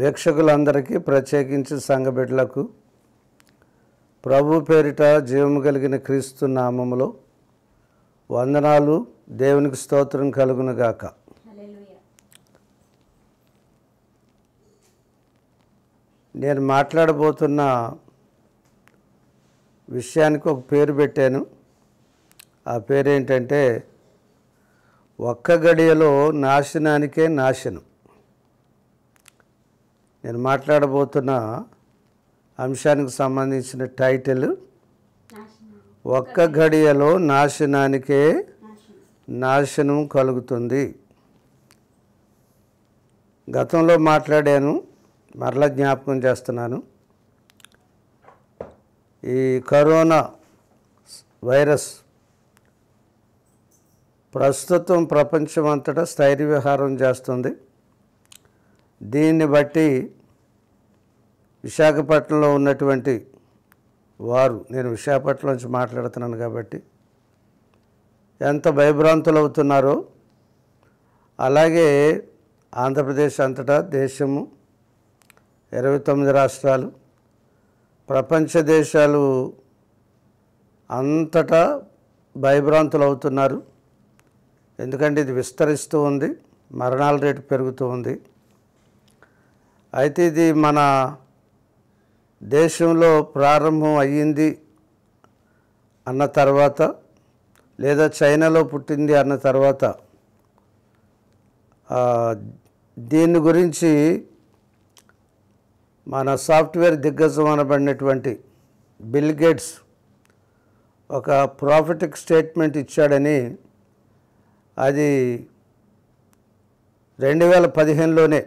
వీక్షకులందరికీ ప్రత్యేకించి సంఘబిడ్డలకు ప్రభు పేరిట జీవము కలిగిన క్రీస్తు నామములో వందనాలు దేవునికి స్తోత్రం కలుగునుగాక నేను మాట్లాడబోతున్న విషయానికి ఒక పేరు పెట్టాను ఆ పేరేంటంటే ఒక్క గడియలో నాశనానికే నాశనం నేను మాట్లాడబోతున్న అంశానికి సంబంధించిన టైటిల్ ఒక్క ఘడియలో నాశనానికే నాశనం కలుగుతుంది గతంలో మాట్లాడాను మరలా జ్ఞాపకం చేస్తున్నాను ఈ కరోనా వైరస్ ప్రస్తుతం ప్రపంచమంతటా స్థైర్య విహారం చేస్తుంది దీన్ని బట్టి విశాఖపట్నంలో ఉన్నటువంటి వారు నేను విశాఖపట్నం నుంచి మాట్లాడుతున్నాను కాబట్టి ఎంత భయభ్రాంతులు అవుతున్నారో అలాగే ఆంధ్రప్రదేశ్ అంతటా దేశము ఇరవై తొమ్మిది రాష్ట్రాలు ప్రపంచ దేశాలు అంతటా భయభ్రాంతులు అవుతున్నారు ఎందుకంటే ఇది విస్తరిస్తూ ఉంది మరణాల రేటు పెరుగుతూ ఉంది అయితే ఇది మన దేశంలో ప్రారంభం అయ్యింది అన్న తర్వాత లేదా చైనాలో పుట్టింది అన్న తర్వాత దీని గురించి మన సాఫ్ట్వేర్ దిగ్గజం అనబడినటువంటి బిల్ గేట్స్ ఒక ప్రాఫిటిక్ స్టేట్మెంట్ ఇచ్చాడని అది రెండు వేల పదిహేనులోనే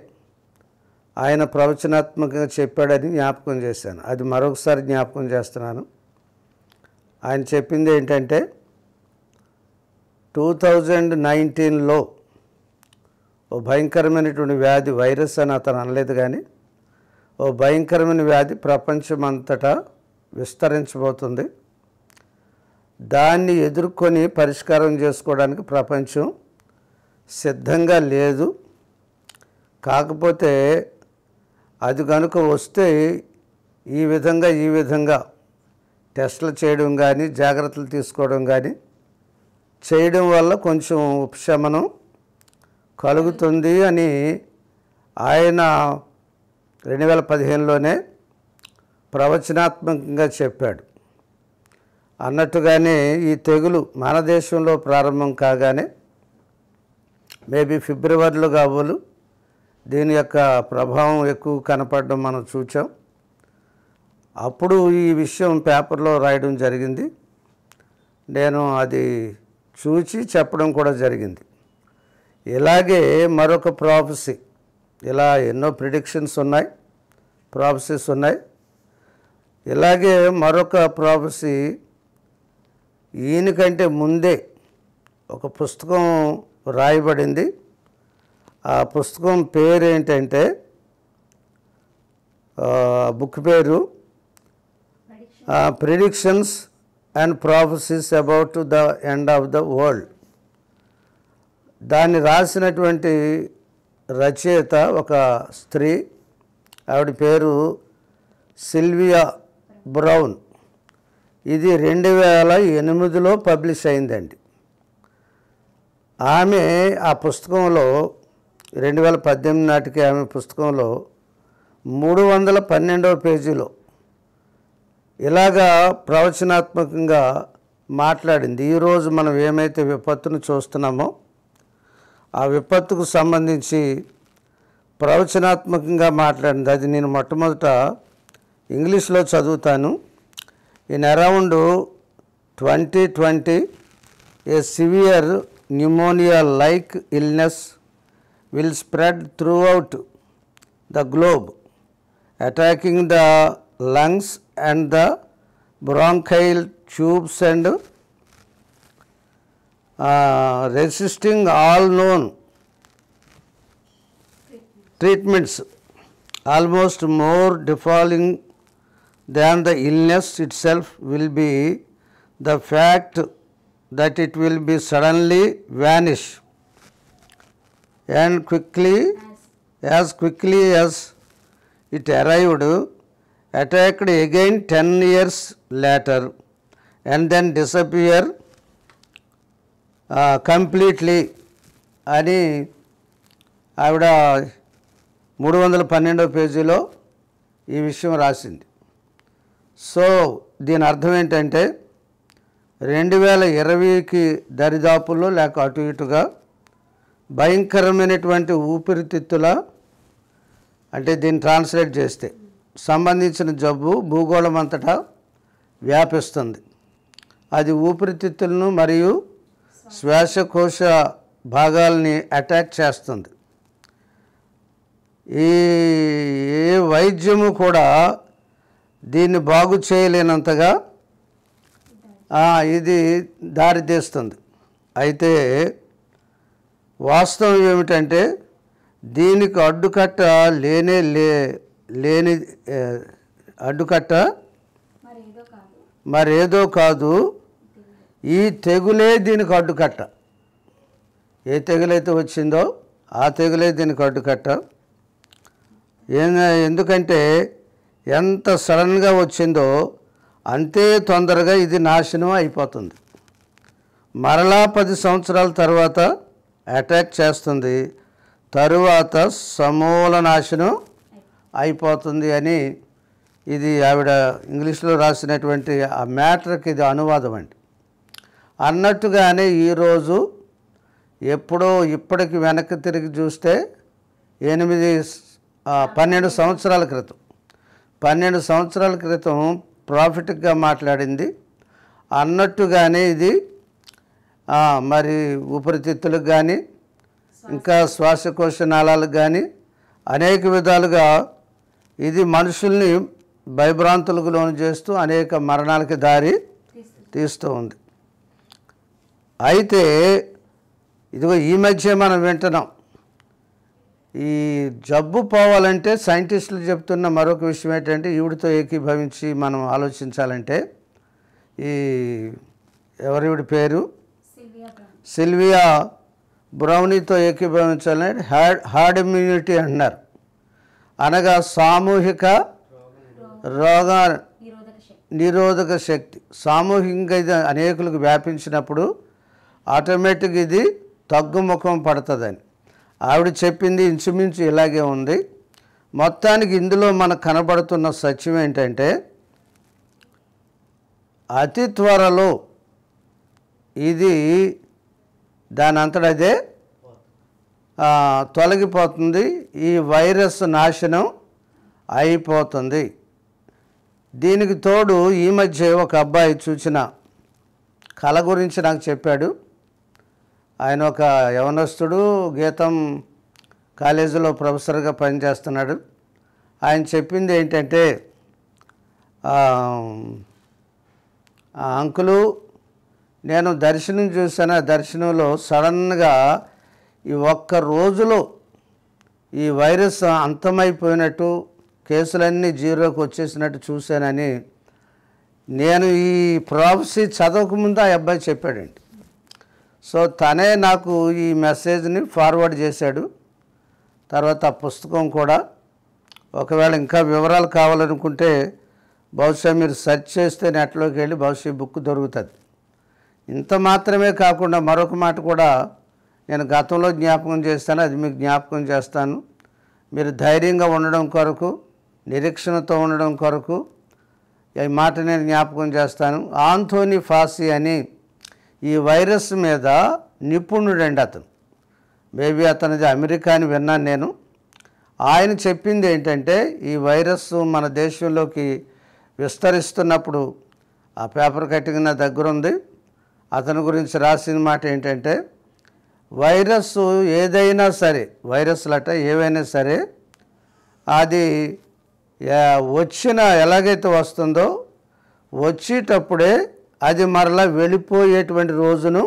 ఆయన ప్రవచనాత్మకంగా చెప్పాడని జ్ఞాపకం చేశాను అది మరొకసారి జ్ఞాపకం చేస్తున్నాను ఆయన చెప్పింది ఏంటంటే టూ థౌజండ్ నైన్టీన్లో ఓ భయంకరమైనటువంటి వ్యాధి వైరస్ అని అతను అనలేదు కానీ ఓ భయంకరమైన వ్యాధి ప్రపంచమంతటా విస్తరించబోతుంది దాన్ని ఎదుర్కొని పరిష్కారం చేసుకోవడానికి ప్రపంచం సిద్ధంగా లేదు కాకపోతే అది కనుక వస్తే ఈ విధంగా ఈ విధంగా టెస్టులు చేయడం కానీ జాగ్రత్తలు తీసుకోవడం కానీ చేయడం వల్ల కొంచెం ఉపశమనం కలుగుతుంది అని ఆయన రెండు వేల పదిహేనులోనే ప్రవచనాత్మకంగా చెప్పాడు అన్నట్టుగానే ఈ తెగులు మన దేశంలో ప్రారంభం కాగానే మేబీ ఫిబ్రవరిలో కాబోలు దీని యొక్క ప్రభావం ఎక్కువ కనపడడం మనం చూచాం అప్పుడు ఈ విషయం పేపర్లో రాయడం జరిగింది నేను అది చూచి చెప్పడం కూడా జరిగింది ఇలాగే మరొక ప్రాఫసీ ఇలా ఎన్నో ప్రిడిక్షన్స్ ఉన్నాయి ప్రాఫసీస్ ఉన్నాయి ఇలాగే మరొక ప్రాఫసీ ఈయనకంటే ముందే ఒక పుస్తకం రాయబడింది ఆ పుస్తకం పేరు ఏంటంటే బుక్ పేరు predictions and prophecies about the end of the world దాన్ని రాసినటువంటి రచయిత ఒక స్త్రీ ఆవిడ పేరు సిల్వియా బ్రౌన్ ఇది రెండు వేల ఎనిమిదిలో పబ్లిష్ అయిందండి ఆమె ఆ పుస్తకంలో రెండు వేల పద్దెనిమిది నాటికి ఆమె పుస్తకంలో మూడు వందల పన్నెండవ పేజీలో ఇలాగా ప్రవచనాత్మకంగా మాట్లాడింది ఈరోజు మనం ఏమైతే విపత్తును చూస్తున్నామో ఆ విపత్తుకు సంబంధించి ప్రవచనాత్మకంగా మాట్లాడింది అది నేను మొట్టమొదట ఇంగ్లీష్లో చదువుతాను in around twenty twenty a severe pneumonia like illness will spread throughout the globe attacking the lungs and the bronchial tubes and uh, resisting all known treatments almost more defiling than the illness itself will be the fact that it will be suddenly vanish. and quickly as quickly as it arrived attacked again 10 years later and then disappeared uh, completely అని ఆవిడ మూడు వందల పన్నెండవ పేజీలో ఈ విషయం రాసింది so దీని అర్థం ఏంటంటే రెండు వేల ఇరవైకి దరిదాపుల్లో లేక అటు ఇటుగా భయంకరమైనటువంటి ఊపిరితిత్తుల అంటే దీన్ని ట్రాన్స్లేట్ చేస్తే సంబంధించిన జబ్బు భూగోళం అంతటా వ్యాపిస్తుంది అది ఊపిరితిత్తులను మరియు శ్వాసకోశ భాగాల్ని అటాక్ చేస్తుంది ఈ ఏ వైద్యము కూడా దీన్ని బాగు చేయలేనంతగా ఇది దారితీస్తుంది అయితే వాస్తవం ఏమిటంటే దీనికి అడ్డుకట్ట లేనే లే లేని అడ్డుకట్ట మరేదో కాదు ఈ తెగులే దీనికి అడ్డుకట్ట ఏ తెగులైతే వచ్చిందో ఆ తెగులే దీనికి అడ్డుకట్ట ఎందుకంటే ఎంత సడన్గా వచ్చిందో అంతే తొందరగా ఇది నాశనం అయిపోతుంది మరలా పది సంవత్సరాల తర్వాత అటాక్ చేస్తుంది తరువాత సమూల నాశనం అయిపోతుంది అని ఇది ఆవిడ ఇంగ్లీష్లో రాసినటువంటి ఆ మ్యాటర్కి ఇది అనువాదం అండి అన్నట్టుగానే ఈరోజు ఎప్పుడో ఇప్పటికి వెనక్కి తిరిగి చూస్తే ఎనిమిది పన్నెండు సంవత్సరాల క్రితం పన్నెండు సంవత్సరాల క్రితం ప్రాఫిట్గా మాట్లాడింది అన్నట్టుగానే ఇది మరి ఊపిరితిత్తులకు కానీ ఇంకా శ్వాసకోశ నాళాలకు కానీ అనేక విధాలుగా ఇది మనుషుల్ని భయభ్రాంతులకు లోను చేస్తూ అనేక మరణాలకి దారి తీస్తూ ఉంది అయితే ఇదిగో ఈ మధ్య మనం వింటున్నాం ఈ జబ్బు పోవాలంటే సైంటిస్టులు చెప్తున్న మరొక విషయం ఏంటంటే ఈవిడితో ఏకీభవించి మనం ఆలోచించాలంటే ఈ ఎవరివిడి పేరు సిల్వియా బ్రౌనీతో ఏకీభవించాలని హ్యాడ్ హార్డ్ ఇమ్యూనిటీ అంటున్నారు అనగా సామూహిక రోగ నిరోధక శక్తి సామూహికంగా ఇది అనేకులకు వ్యాపించినప్పుడు ఆటోమేటిక్ ఇది తగ్గుముఖం పడుతుందని ఆవిడ చెప్పింది ఇంచుమించు ఇలాగే ఉంది మొత్తానికి ఇందులో మనకు కనబడుతున్న సత్యం ఏంటంటే అతి త్వరలో ఇది దాని అంతటదే తొలగిపోతుంది ఈ వైరస్ నాశనం అయిపోతుంది దీనికి తోడు ఈ మధ్య ఒక అబ్బాయి చూసిన కళ గురించి నాకు చెప్పాడు ఆయన ఒక యవనస్తుడు గీతం కాలేజీలో ప్రొఫెసర్గా పనిచేస్తున్నాడు ఆయన చెప్పింది ఏంటంటే అంకులు నేను దర్శనం చూశాను ఆ దర్శనంలో సడన్గా ఈ ఒక్క రోజులో ఈ వైరస్ అంతమైపోయినట్టు కేసులన్నీ జీరోకి వచ్చేసినట్టు చూశానని నేను ఈ ప్రాఫెసీ చదవకముందు ఆ అబ్బాయి చెప్పాడండి సో తనే నాకు ఈ మెసేజ్ని ఫార్వర్డ్ చేశాడు తర్వాత ఆ పుస్తకం కూడా ఒకవేళ ఇంకా వివరాలు కావాలనుకుంటే బహుశా మీరు సెర్చ్ చేస్తే నెట్లోకి వెళ్ళి బహుశా బుక్ దొరుకుతుంది ఇంత మాత్రమే కాకుండా మరొక మాట కూడా నేను గతంలో జ్ఞాపకం చేస్తాను అది మీకు జ్ఞాపకం చేస్తాను మీరు ధైర్యంగా ఉండడం కొరకు నిరీక్షణతో ఉండడం కొరకు ఈ మాట నేను జ్ఞాపకం చేస్తాను ఆంథోని ఫాసీ అని ఈ వైరస్ మీద నిపుణుడండి అతను మేబీ అతనిది అమెరికా అని విన్నాను నేను ఆయన చెప్పింది ఏంటంటే ఈ వైరస్ మన దేశంలోకి విస్తరిస్తున్నప్పుడు ఆ పేపర్ కట్టింగ్ నా దగ్గర ఉంది అతని గురించి రాసిన మాట ఏంటంటే వైరస్ ఏదైనా సరే వైరస్లట ఏవైనా సరే అది వచ్చిన ఎలాగైతే వస్తుందో వచ్చేటప్పుడే అది మరలా వెళ్ళిపోయేటువంటి రోజును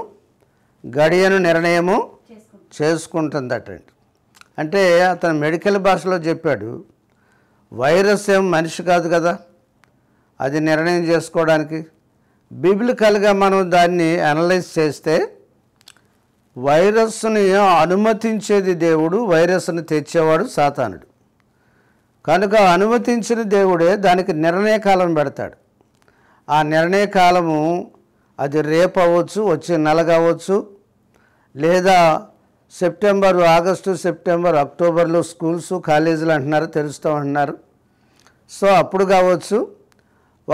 గడియను నిర్ణయము చేసుకుంటుందటండి అంటే అతను మెడికల్ భాషలో చెప్పాడు వైరస్ ఏం మనిషి కాదు కదా అది నిర్ణయం చేసుకోవడానికి బిబ్లికల్గా మనం దాన్ని అనలైజ్ చేస్తే వైరస్ని అనుమతించేది దేవుడు వైరస్ని తెచ్చేవాడు సాతానుడు కనుక అనుమతించిన దేవుడే దానికి నిర్ణయ కాలం పెడతాడు ఆ నిర్ణయ కాలము అది రేపు అవ్వచ్చు వచ్చే నెల కావచ్చు లేదా సెప్టెంబరు ఆగస్టు సెప్టెంబర్ అక్టోబర్లో స్కూల్స్ కాలేజీలు అంటున్నారు తెలుస్తూ అంటున్నారు సో అప్పుడు కావచ్చు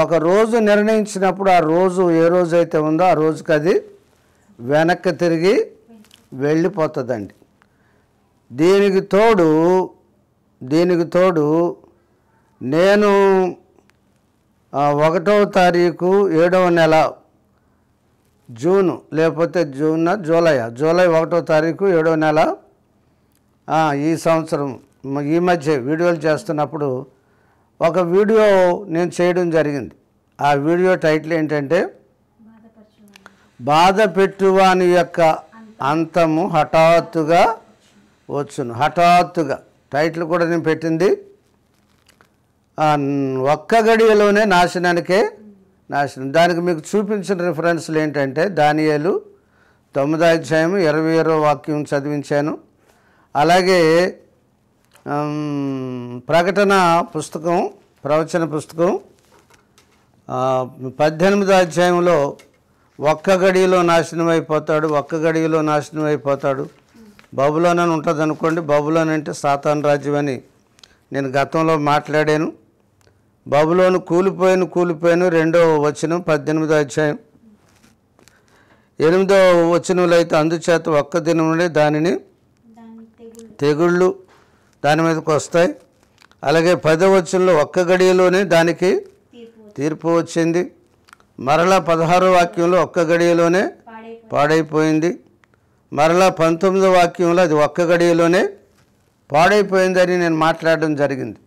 ఒక రోజు నిర్ణయించినప్పుడు ఆ రోజు ఏ రోజు అయితే ఉందో ఆ రోజుకి అది వెనక్కి తిరిగి వెళ్ళిపోతుందండి దీనికి తోడు దీనికి తోడు నేను ఒకటవ తారీఖు ఏడవ నెల జూను లేకపోతే జూన్ జూలై జూలై ఒకటో తారీఖు ఏడవ నెల ఈ సంవత్సరం ఈ మధ్య వీడియోలు చేస్తున్నప్పుడు ఒక వీడియో నేను చేయడం జరిగింది ఆ వీడియో టైటిల్ ఏంటంటే బాధ పెట్టువాని యొక్క అంతము హఠాత్తుగా వచ్చును హఠాత్తుగా టైటిల్ కూడా నేను పెట్టింది ఒక్క గడియలోనే నాశనానికే నాశనం దానికి మీకు చూపించిన రిఫరెన్స్లు ఏంటంటే దానియాలు తొమ్మిదో అధ్యాయం ఇరవై ఇరవై వాక్యం చదివించాను అలాగే ప్రకటన పుస్తకం ప్రవచన పుస్తకం పద్దెనిమిదో అధ్యాయంలో ఒక్క గడియలో నాశనం అయిపోతాడు ఒక్క గడియలో నాశనం అయిపోతాడు బబులోనని ఉంటుంది అనుకోండి బబులోని అంటే సాతాన్ రాజ్యం అని నేను గతంలో మాట్లాడాను బబులోను కూలిపోయిన కూలిపోయాను రెండో వచనం పద్దెనిమిదో అధ్యాయం ఎనిమిదో వచనంలో అయితే అందుచేత ఒక్క దినములే దానిని తెగుళ్ళు దాని మీదకి వస్తాయి అలాగే పదవచనంలో ఒక్క గడియలోనే దానికి తీర్పు వచ్చింది మరలా పదహారో వాక్యంలో ఒక్క గడియలోనే పాడైపోయింది మరలా పంతొమ్మిదో వాక్యంలో అది ఒక్క గడియలోనే పాడైపోయిందని నేను మాట్లాడడం జరిగింది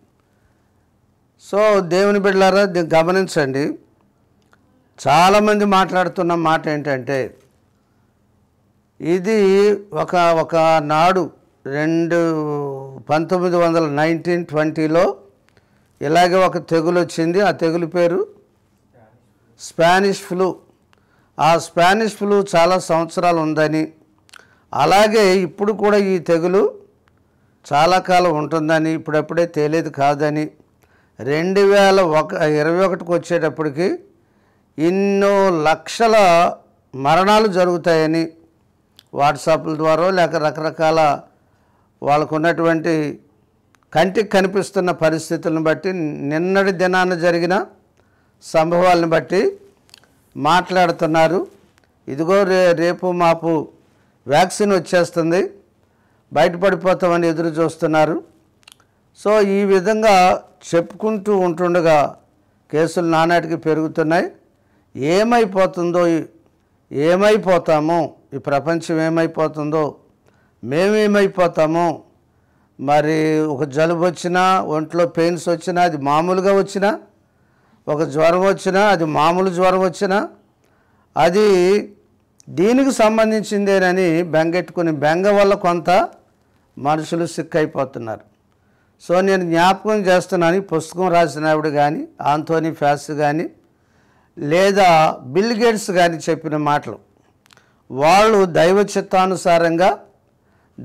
సో దేవుని బిడ్డలారా గమనించండి చాలామంది మాట్లాడుతున్న మాట ఏంటంటే ఇది ఒక ఒక నాడు రెండు పంతొమ్మిది వందల నైన్టీన్ ట్వంటీలో ఇలాగే ఒక తెగులు వచ్చింది ఆ తెగులు పేరు స్పానిష్ ఫ్లూ ఆ స్పానిష్ ఫ్లూ చాలా సంవత్సరాలు ఉందని అలాగే ఇప్పుడు కూడా ఈ తెగులు చాలా కాలం ఉంటుందని ఇప్పుడప్పుడే తేలేదు కాదని రెండు వేల ఒక ఇరవై ఒకటికి వచ్చేటప్పటికి ఎన్నో లక్షల మరణాలు జరుగుతాయని వాట్సాప్ల ద్వారా లేక రకరకాల వాళ్ళకు ఉన్నటువంటి కంటికి కనిపిస్తున్న పరిస్థితులను బట్టి నిన్నటి దినాన జరిగిన సంభవాలను బట్టి మాట్లాడుతున్నారు ఇదిగో రే రేపు మాపు వ్యాక్సిన్ వచ్చేస్తుంది బయటపడిపోతామని ఎదురు చూస్తున్నారు సో ఈ విధంగా చెప్పుకుంటూ ఉంటుండగా కేసులు నానాటికి పెరుగుతున్నాయి ఏమైపోతుందో ఏమైపోతామో ఈ ప్రపంచం ఏమైపోతుందో మేమేమైపోతాము మరి ఒక జలుబు వచ్చినా ఒంట్లో పెయిన్స్ వచ్చినా అది మామూలుగా వచ్చినా ఒక జ్వరం వచ్చినా అది మామూలు జ్వరం వచ్చినా అది దీనికి సంబంధించిందేనని బెంగెట్టుకుని బెంగ వల్ల కొంత మనుషులు సిక్ అయిపోతున్నారు సో నేను జ్ఞాపకం చేస్తున్నాను పుస్తకం రాసిన ఆవిడ కానీ ఆంతోని ఫ్యాస్ కానీ లేదా బిల్ గేట్స్ కానీ చెప్పిన మాటలు వాళ్ళు దైవ చిత్తానుసారంగా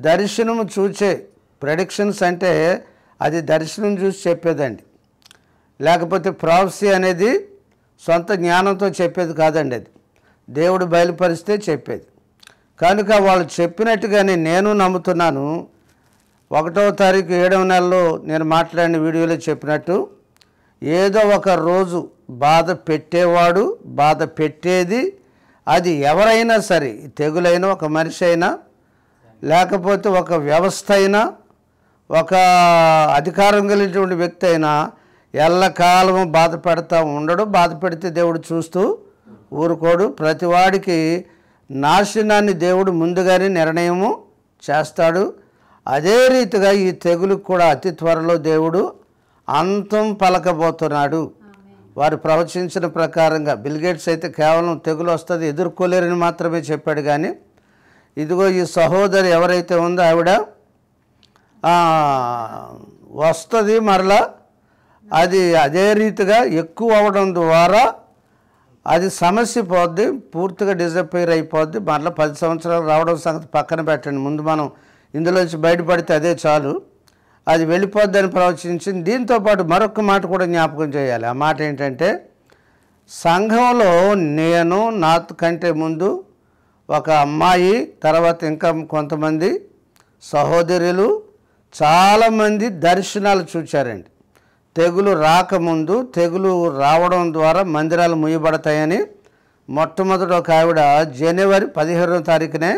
దర్శనము చూచే ప్రొడిక్షన్స్ అంటే అది దర్శనం చూసి చెప్పేదండి లేకపోతే ప్రాఫ్సీ అనేది సొంత జ్ఞానంతో చెప్పేది కాదండి అది దేవుడు బయలుపరిస్తే చెప్పేది కనుక వాళ్ళు చెప్పినట్టుగానే నేను నమ్ముతున్నాను ఒకటవ తారీఖు ఏడవ నెలలో నేను మాట్లాడిన వీడియోలో చెప్పినట్టు ఏదో ఒక రోజు బాధ పెట్టేవాడు బాధ పెట్టేది అది ఎవరైనా సరే తెగులైనా ఒక మనిషి అయినా లేకపోతే ఒక వ్యవస్థ అయినా ఒక అధికారం కలిగినటువంటి వ్యక్తి అయినా ఎల్లకాలము బాధ పెడతా ఉండడు బాధ పెడితే దేవుడు చూస్తూ ఊరుకోడు ప్రతివాడికి నాశనాన్ని దేవుడు ముందుగానే నిర్ణయము చేస్తాడు అదే రీతిగా ఈ తెగులుకు కూడా అతి త్వరలో దేవుడు అంతం పలకబోతున్నాడు వారు ప్రవచించిన ప్రకారంగా బిల్గేట్స్ అయితే కేవలం తెగులు వస్తుంది ఎదుర్కోలేరని మాత్రమే చెప్పాడు కానీ ఇదిగో ఈ సహోదరి ఎవరైతే ఉందో ఆవిడ వస్తుంది మరలా అది అదే రీతిగా ఎక్కువ అవడం ద్వారా అది సమస్య పోద్ది పూర్తిగా డిజపేర్ అయిపోద్ది మరలా పది సంవత్సరాలు రావడం సంగతి పక్కన పెట్టండి ముందు మనం ఇందులోంచి బయటపడితే అదే చాలు అది వెళ్ళిపోద్దని ప్రవచించింది దీంతోపాటు మరొక మాట కూడా జ్ఞాపకం చేయాలి ఆ మాట ఏంటంటే సంఘంలో నేను నా కంటే ముందు ఒక అమ్మాయి తర్వాత ఇంకా కొంతమంది సహోదరులు చాలామంది దర్శనాలు చూచారండి తెగులు రాకముందు తెగులు రావడం ద్వారా మందిరాలు ముయ్యబడతాయని మొట్టమొదట ఒక ఆవిడ జనవరి పదిహేడవ తారీఖునే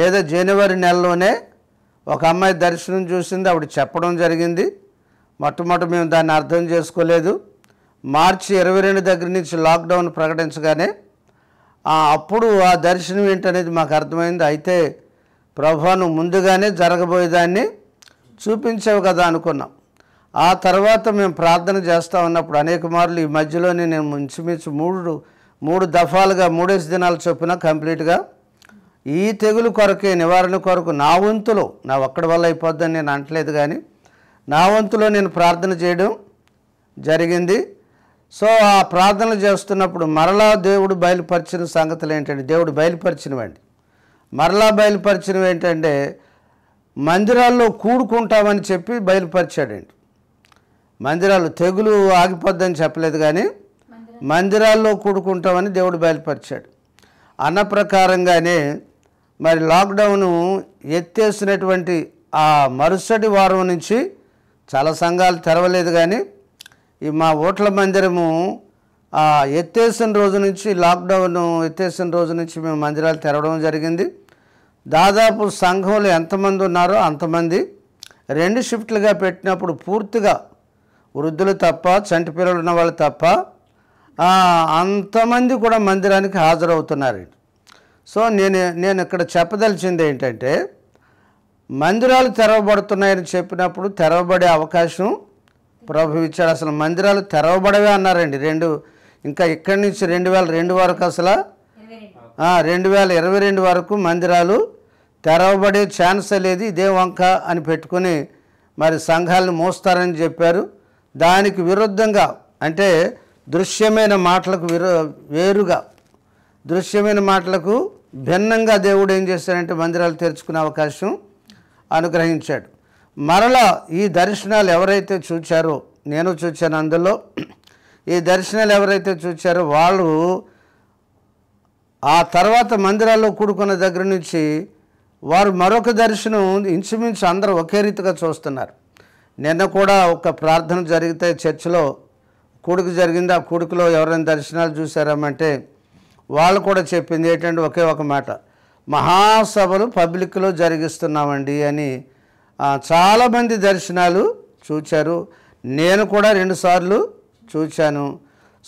లేదా జనవరి నెలలోనే ఒక అమ్మాయి దర్శనం చూసింది ఆవిడ చెప్పడం జరిగింది మొట్టమొదటి మేము దాన్ని అర్థం చేసుకోలేదు మార్చి ఇరవై రెండు దగ్గర నుంచి లాక్డౌన్ ప్రకటించగానే అప్పుడు ఆ దర్శనం ఏంటనేది మాకు అర్థమైంది అయితే ప్రభాను ముందుగానే జరగబోయేదాన్ని చూపించావు కదా అనుకున్నాం ఆ తర్వాత మేము ప్రార్థన చేస్తూ ఉన్నప్పుడు అనేక మార్లు ఈ మధ్యలోనే నేను ఇంచుమించు మూడు మూడు దఫాలుగా మూడేసి దినాలు చొప్పున కంప్లీట్గా ఈ తెగులు కొరకే నివారణ కొరకు నా వంతులో నా ఒక్కడి వల్ల అయిపోద్దని నేను అంటలేదు కానీ నా వంతులో నేను ప్రార్థన చేయడం జరిగింది సో ఆ ప్రార్థనలు చేస్తున్నప్పుడు మరలా దేవుడు బయలుపరిచిన సంగతులు ఏంటంటే దేవుడు బయలుపరిచినవండి మరలా బయలుపరిచినవి ఏంటంటే మందిరాల్లో కూడుకుంటామని చెప్పి బయలుపరిచాడండి మందిరాలు తెగులు ఆగిపోద్దని చెప్పలేదు కానీ మందిరాల్లో కూడుకుంటామని దేవుడు బయలుపరిచాడు అన్న ప్రకారంగానే మరి లాక్డౌను ఎత్తేసినటువంటి ఆ మరుసటి వారం నుంచి చాలా సంఘాలు తెరవలేదు కానీ ఈ మా ఓట్ల మందిరము ఎత్తేసిన రోజు నుంచి లాక్డౌన్ ఎత్తేసిన రోజు నుంచి మేము మందిరాలు తెరవడం జరిగింది దాదాపు సంఘంలో ఎంతమంది ఉన్నారో అంతమంది రెండు షిఫ్ట్లుగా పెట్టినప్పుడు పూర్తిగా వృద్ధులు తప్ప చంటి పిల్లలు ఉన్న వాళ్ళు తప్ప అంతమంది కూడా మందిరానికి హాజరవుతున్నారు సో నేను నేను ఇక్కడ చెప్పదలిచింది ఏంటంటే మందిరాలు తెరవబడుతున్నాయని చెప్పినప్పుడు తెరవబడే అవకాశం ప్రభు ఇచ్చాడు అసలు మందిరాలు తెరవబడవే అన్నారండి రెండు ఇంకా ఇక్కడి నుంచి రెండు వేల రెండు వరకు అసలు రెండు వేల ఇరవై రెండు వరకు మందిరాలు తెరవబడే ఛాన్స్ లేదు ఇదే వంక అని పెట్టుకుని మరి సంఘాలను మోస్తారని చెప్పారు దానికి విరుద్ధంగా అంటే దృశ్యమైన మాటలకు వేరుగా దృశ్యమైన మాటలకు భిన్నంగా దేవుడు ఏం చేశాడంటే మందిరాలు తెరుచుకునే అవకాశం అనుగ్రహించాడు మరలా ఈ దర్శనాలు ఎవరైతే చూచారో నేను చూచాను అందులో ఈ దర్శనాలు ఎవరైతే చూచారో వాళ్ళు ఆ తర్వాత మందిరాల్లో కూడుకున్న దగ్గర నుంచి వారు మరొక దర్శనం ఇంచుమించు అందరూ ఒకే రీతిగా చూస్తున్నారు నిన్న కూడా ఒక ప్రార్థన జరిగితే చర్చిలో కూడుకు జరిగింది ఆ కూడుకులో ఎవరైనా దర్శనాలు చూసారామంటే వాళ్ళు కూడా చెప్పింది ఏంటంటే ఒకే ఒక మాట మహాసభలు పబ్లిక్లో జరిగిస్తున్నామండి అని చాలామంది దర్శనాలు చూచారు నేను కూడా రెండుసార్లు చూచాను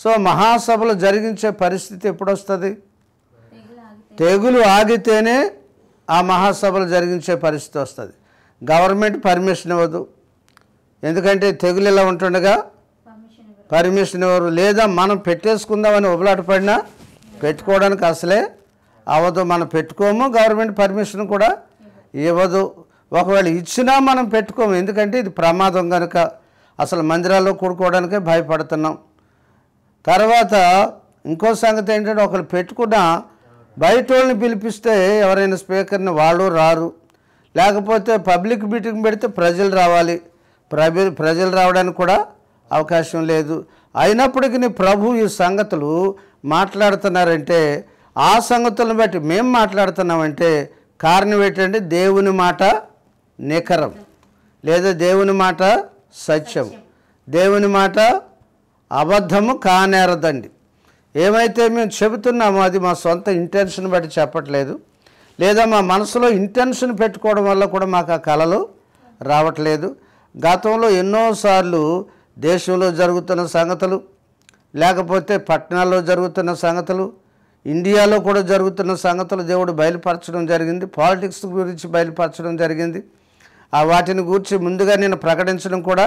సో మహాసభలు జరిగించే పరిస్థితి ఎప్పుడొస్తుంది తెగులు ఆగితేనే ఆ మహాసభలు జరిగించే పరిస్థితి వస్తుంది గవర్నమెంట్ పర్మిషన్ ఇవ్వదు ఎందుకంటే తెగులు ఇలా ఉంటుండగా పర్మిషన్ ఇవ్వరు లేదా మనం పెట్టేసుకుందామని ఉబలాట పడినా పెట్టుకోవడానికి అసలే అవ్వదు మనం పెట్టుకోము గవర్నమెంట్ పర్మిషన్ కూడా ఇవ్వదు ఒకవేళ ఇచ్చినా మనం పెట్టుకోము ఎందుకంటే ఇది ప్రమాదం కనుక అసలు మందిరాల్లో కూడుకోవడానికే భయపడుతున్నాం తర్వాత ఇంకో సంగతి ఏంటంటే ఒకరు పెట్టుకున్నా బయట వాళ్ళని పిలిపిస్తే ఎవరైనా స్పీకర్ని వాళ్ళు రారు లేకపోతే పబ్లిక్ మీటింగ్ పెడితే ప్రజలు రావాలి ప్రజ ప్రజలు రావడానికి కూడా అవకాశం లేదు అయినప్పటికీ ప్రభు ఈ సంగతులు మాట్లాడుతున్నారంటే ఆ సంగతులను బట్టి మేము మాట్లాడుతున్నామంటే కారణం ఏంటంటే దేవుని మాట నిఖరం లేదా దేవుని మాట సత్యం దేవుని మాట అబద్ధము కానేరదండి ఏమైతే మేము చెబుతున్నామో అది మా సొంత ఇంటెన్షన్ బట్టి చెప్పట్లేదు లేదా మా మనసులో ఇంటెన్షన్ పెట్టుకోవడం వల్ల కూడా మాకు ఆ కళలు రావట్లేదు గతంలో ఎన్నోసార్లు దేశంలో జరుగుతున్న సంగతులు లేకపోతే పట్టణాల్లో జరుగుతున్న సంగతులు ఇండియాలో కూడా జరుగుతున్న సంగతులు దేవుడు బయలుపరచడం జరిగింది పాలిటిక్స్ గురించి బయలుపరచడం జరిగింది వాటిని గూర్చి ముందుగా నేను ప్రకటించడం కూడా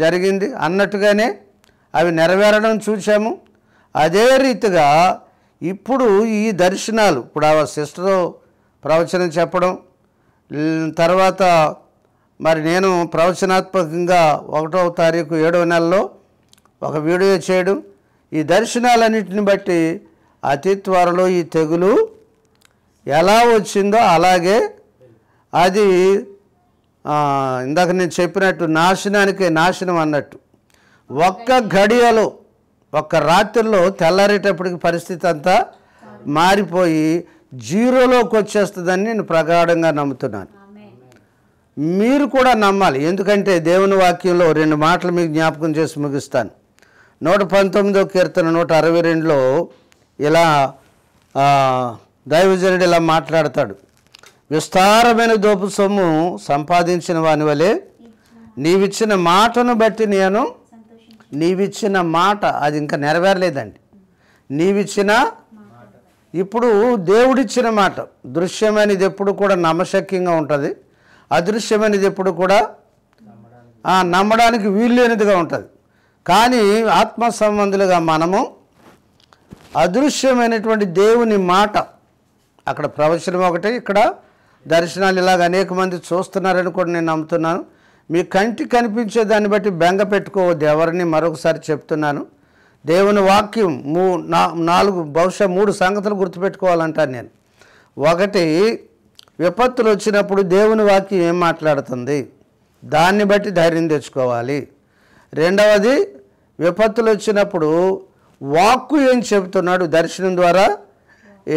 జరిగింది అన్నట్టుగానే అవి నెరవేరడం చూసాము అదే రీతిగా ఇప్పుడు ఈ దర్శనాలు ఇప్పుడు ఆ సిస్టర్ ప్రవచనం చెప్పడం తర్వాత మరి నేను ప్రవచనాత్మకంగా ఒకటో తారీఖు ఏడవ నెలలో ఒక వీడియో చేయడం ఈ దర్శనాలన్నింటిని బట్టి అతి త్వరలో ఈ తెగులు ఎలా వచ్చిందో అలాగే అది ఇందాక నేను చెప్పినట్టు నాశనానికి నాశనం అన్నట్టు ఒక్క ఘడియలో ఒక్క రాత్రిలో తెల్లారేటప్పటికి పరిస్థితి అంతా మారిపోయి జీరోలోకి వచ్చేస్తుందని నేను ప్రగాఢంగా నమ్ముతున్నాను మీరు కూడా నమ్మాలి ఎందుకంటే దేవుని వాక్యంలో రెండు మాటలు మీకు జ్ఞాపకం చేసి ముగిస్తాను నూట పంతొమ్మిదో కీర్తన నూట అరవై రెండులో ఇలా దైవజనుడు ఇలా మాట్లాడతాడు విస్తారమైన దోపు సొమ్ము సంపాదించిన వాని వలె నీవిచ్చిన మాటను బట్టి నేను నీవిచ్చిన మాట అది ఇంకా నెరవేరలేదండి నీవిచ్చిన ఇప్పుడు దేవుడిచ్చిన మాట దృశ్యమైనది ఎప్పుడు కూడా నమ్మశక్యంగా ఉంటుంది అదృశ్యమైనది ఎప్పుడు కూడా నమ్మడానికి వీల్లేనిదిగా ఉంటుంది కానీ ఆత్మ సంబంధులుగా మనము అదృశ్యమైనటువంటి దేవుని మాట అక్కడ ప్రవచనం ఒకటి ఇక్కడ దర్శనాలు ఇలాగ అనేక మంది చూస్తున్నారని కూడా నేను నమ్ముతున్నాను మీ కంటి కనిపించే దాన్ని బట్టి బెంగ పెట్టుకోవద్దు ఎవరిని మరొకసారి చెప్తున్నాను దేవుని వాక్యం మూ నాలుగు బహుశా మూడు సంగతులు గుర్తుపెట్టుకోవాలంటాను నేను ఒకటి విపత్తులు వచ్చినప్పుడు దేవుని వాక్యం ఏం మాట్లాడుతుంది దాన్ని బట్టి ధైర్యం తెచ్చుకోవాలి రెండవది విపత్తులు వచ్చినప్పుడు వాక్కు ఏం చెబుతున్నాడు దర్శనం ద్వారా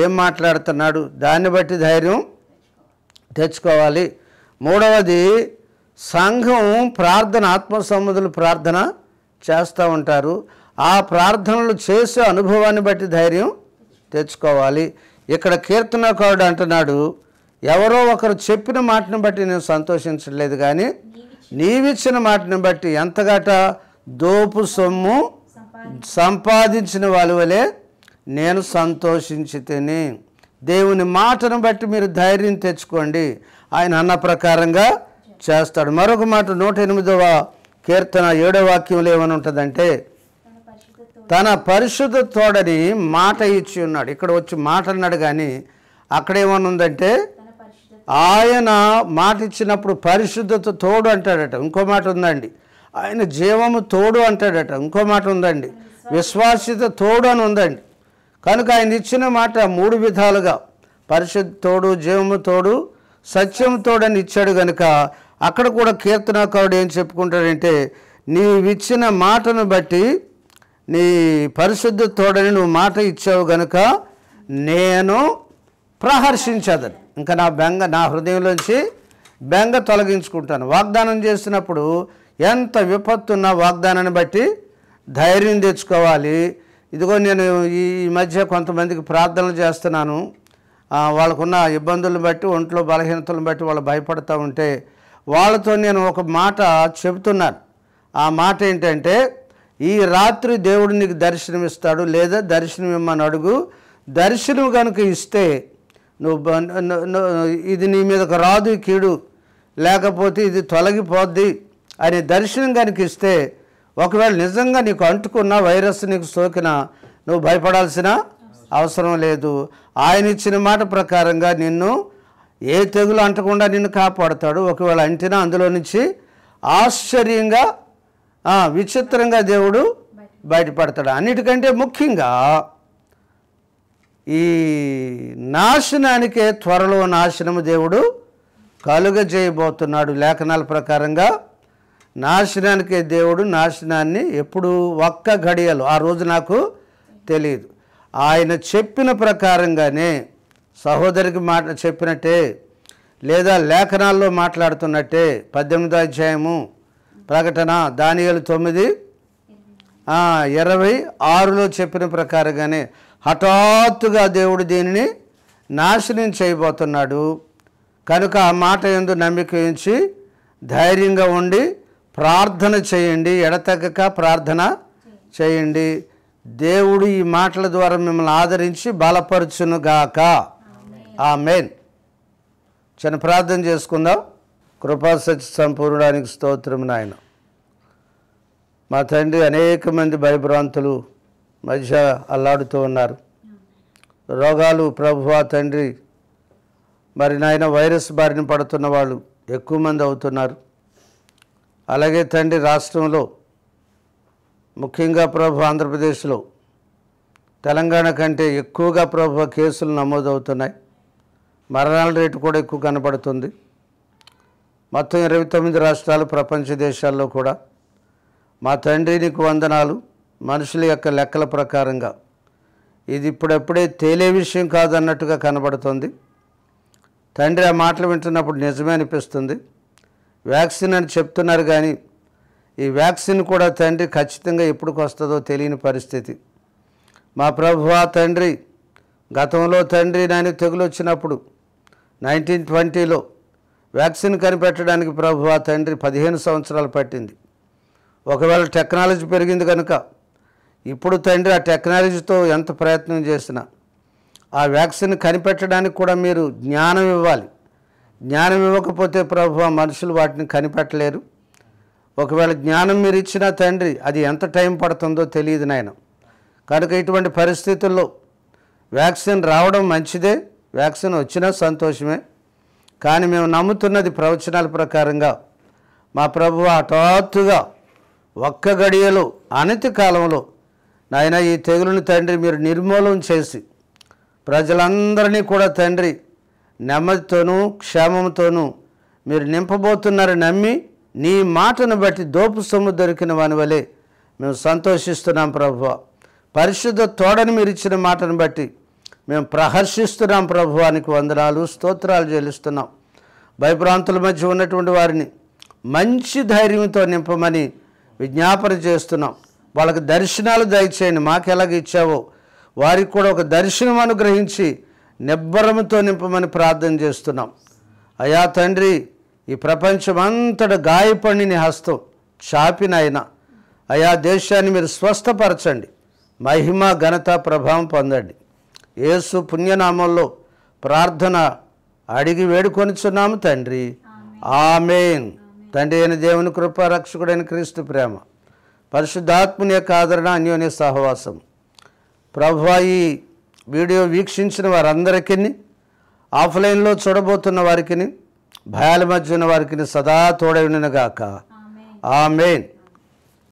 ఏం మాట్లాడుతున్నాడు దాన్ని బట్టి ధైర్యం తెచ్చుకోవాలి మూడవది సంఘం ప్రార్థన ఆత్మసంబంధులు ప్రార్థన చేస్తూ ఉంటారు ఆ ప్రార్థనలు చేసే అనుభవాన్ని బట్టి ధైర్యం తెచ్చుకోవాలి ఇక్కడ కీర్తనకారుడు అంటున్నాడు ఎవరో ఒకరు చెప్పిన మాటను బట్టి నేను సంతోషించట్లేదు కానీ నీవిచ్చిన మాటను బట్టి ఎంతగాట దోపు సొమ్ము సంపాదించిన వాళ్ళు వలె నేను సంతోషించి దేవుని మాటను బట్టి మీరు ధైర్యం తెచ్చుకోండి ఆయన అన్న ప్రకారంగా చేస్తాడు మరొక మాట నూట ఎనిమిదవ కీర్తన ఏడో వాక్యంలో ఏమని ఉంటుందంటే తన పరిశుద్ధ తోడని మాట ఇచ్చి ఉన్నాడు ఇక్కడ వచ్చి మాట అన్నాడు కానీ ఉందంటే ఆయన మాట ఇచ్చినప్పుడు పరిశుద్ధత తోడు అంటాడట ఇంకో మాట ఉందండి ఆయన జీవము తోడు అంటాడట ఇంకో మాట ఉందండి విశ్వాసిత తోడు అని ఉందండి కనుక ఆయన ఇచ్చిన మాట మూడు విధాలుగా పరిశుద్ధ తోడు జీవము తోడు సత్యం ఇచ్చాడు కనుక అక్కడ కూడా కీర్తనాకారుడు ఏం చెప్పుకుంటాడంటే నీవిచ్చిన మాటను బట్టి నీ పరిశుద్ధ తోడని నువ్వు మాట ఇచ్చావు గనుక నేను ప్రహర్షించదని ఇంకా నా బెంగ నా హృదయంలోంచి బెంగ తొలగించుకుంటాను వాగ్దానం చేసినప్పుడు ఎంత విపత్తున్న వాగ్దానాన్ని బట్టి ధైర్యం తెచ్చుకోవాలి ఇదిగో నేను ఈ మధ్య కొంతమందికి ప్రార్థనలు చేస్తున్నాను వాళ్ళకున్న ఇబ్బందులను బట్టి ఒంట్లో బలహీనతలను బట్టి వాళ్ళు భయపడుతూ ఉంటే వాళ్ళతో నేను ఒక మాట చెబుతున్నాను ఆ మాట ఏంటంటే ఈ రాత్రి దేవుడు నీకు దర్శనమిస్తాడు లేదా దర్శనం ఇమ్మని అడుగు దర్శనం కనుక ఇస్తే నువ్వు ఇది నీ మీదకు రాదు కీడు లేకపోతే ఇది తొలగిపోద్ది అనే దర్శనం కనుక ఇస్తే ఒకవేళ నిజంగా నీకు అంటుకున్న వైరస్ నీకు సోకిన నువ్వు భయపడాల్సిన అవసరం లేదు ఆయన ఇచ్చిన మాట ప్రకారంగా నిన్ను ఏ తెగులు అంటకుండా నిన్ను కాపాడుతాడు ఒకవేళ అంటినా అందులో నుంచి ఆశ్చర్యంగా విచిత్రంగా దేవుడు బయటపడతాడు అన్నిటికంటే ముఖ్యంగా ఈ నాశనానికే త్వరలో నాశనము దేవుడు కలుగజేయబోతున్నాడు లేఖనాల ప్రకారంగా నాశనానికి దేవుడు నాశనాన్ని ఎప్పుడు ఒక్క గడియలు ఆ రోజు నాకు తెలియదు ఆయన చెప్పిన ప్రకారంగానే సహోదరికి మాట చెప్పినట్టే లేదా లేఖనాల్లో మాట్లాడుతున్నట్టే పద్దెనిమిదో అధ్యాయము ప్రకటన దానియలు తొమ్మిది ఇరవై ఆరులో చెప్పిన ప్రకారంగానే హఠాత్తుగా దేవుడు దీనిని నాశనం చేయబోతున్నాడు కనుక ఆ మాట ఎందు నమ్మిక ఉంచి ధైర్యంగా ఉండి ప్రార్థన చేయండి ఎడతగ్గక ప్రార్థన చేయండి దేవుడు ఈ మాటల ద్వారా మిమ్మల్ని ఆదరించి బలపరచునుగాక ఆ మెయిన్ చిన్న ప్రార్థన చేసుకుందాం సత్య సంపూర్ణానికి స్తోత్రం నాయన మా తండ్రి అనేక మంది భయభ్రాంతులు మధ్య అల్లాడుతూ ఉన్నారు రోగాలు ప్రభువా తండ్రి మరి నాయన వైరస్ బారిన పడుతున్న వాళ్ళు ఎక్కువ మంది అవుతున్నారు అలాగే తండ్రి రాష్ట్రంలో ముఖ్యంగా ప్రభు ఆంధ్రప్రదేశ్లో తెలంగాణ కంటే ఎక్కువగా ప్రభు కేసులు నమోదవుతున్నాయి మరణాల రేటు కూడా ఎక్కువ కనబడుతుంది మొత్తం ఇరవై తొమ్మిది రాష్ట్రాలు ప్రపంచ దేశాల్లో కూడా మా తండ్రి నీకు వందనాలు మనుషుల యొక్క లెక్కల ప్రకారంగా ఇది ఇప్పుడప్పుడే తేలే విషయం కాదన్నట్టుగా కనబడుతుంది తండ్రి ఆ మాటలు వింటున్నప్పుడు నిజమే అనిపిస్తుంది వ్యాక్సిన్ అని చెప్తున్నారు కానీ ఈ వ్యాక్సిన్ కూడా తండ్రి ఖచ్చితంగా ఎప్పటికి వస్తుందో తెలియని పరిస్థితి మా ప్రభు తండ్రి గతంలో తండ్రి నాని తెగులు వచ్చినప్పుడు నైన్టీన్ ట్వంటీలో వ్యాక్సిన్ కనిపెట్టడానికి ప్రభు ఆ తండ్రి పదిహేను సంవత్సరాలు పట్టింది ఒకవేళ టెక్నాలజీ పెరిగింది కనుక ఇప్పుడు తండ్రి ఆ టెక్నాలజీతో ఎంత ప్రయత్నం చేసినా ఆ వ్యాక్సిన్ కనిపెట్టడానికి కూడా మీరు జ్ఞానం ఇవ్వాలి జ్ఞానం ఇవ్వకపోతే ప్రభు మనుషులు వాటిని కనిపెట్టలేరు ఒకవేళ జ్ఞానం మీరు ఇచ్చిన తండ్రి అది ఎంత టైం పడుతుందో తెలియదు నాయన కనుక ఇటువంటి పరిస్థితుల్లో వ్యాక్సిన్ రావడం మంచిదే వ్యాక్సిన్ వచ్చినా సంతోషమే కానీ మేము నమ్ముతున్నది ప్రవచనాల ప్రకారంగా మా ప్రభు హఠాత్తుగా ఒక్క గడియలో అనతి కాలంలో నాయన ఈ తెగులను తండ్రి మీరు నిర్మూలన చేసి ప్రజలందరినీ కూడా తండ్రి నెమ్మదితోనూ క్షేమంతోనూ మీరు నింపబోతున్నారని నమ్మి నీ మాటను బట్టి దోపు సొమ్ము దొరికిన వాని వలె మేము సంతోషిస్తున్నాం ప్రభు పరిశుద్ధ తోడని మీరు ఇచ్చిన మాటను బట్టి మేము ప్రహర్షిస్తున్నాం ప్రభువానికి వందనాలు స్తోత్రాలు చెల్లిస్తున్నాం భయప్రాంతుల మధ్య ఉన్నటువంటి వారిని మంచి ధైర్యంతో నింపమని విజ్ఞాపన చేస్తున్నాం వాళ్ళకి దర్శనాలు దయచేయండి మాకు ఎలాగ ఇచ్చావో వారికి కూడా ఒక దర్శనం అనుగ్రహించి నిబ్బరముతో నింపమని ప్రార్థన చేస్తున్నాం అయా తండ్రి ఈ ప్రపంచమంతట గాయపడిని నీ హస్తం చాపినైన అయా దేశాన్ని మీరు స్వస్థపరచండి మహిమ ఘనత ప్రభావం పొందండి ఏసు పుణ్యనామంలో ప్రార్థన అడిగి వేడుకొనిచున్నాము తండ్రి ఆమెన్ తండ్రి అయిన దేవుని కృప రక్షకుడైన క్రీస్తు ప్రేమ పరిశుద్ధాత్మని యొక్క ఆదరణ అన్యోన్య సహవాసం ప్రభు ఈ వీడియో వీక్షించిన వారందరికీ ఆఫ్లైన్లో చూడబోతున్న వారికి భయాల మధ్య ఉన్న వారికి సదా తోడైనగాక ఆ మెయిన్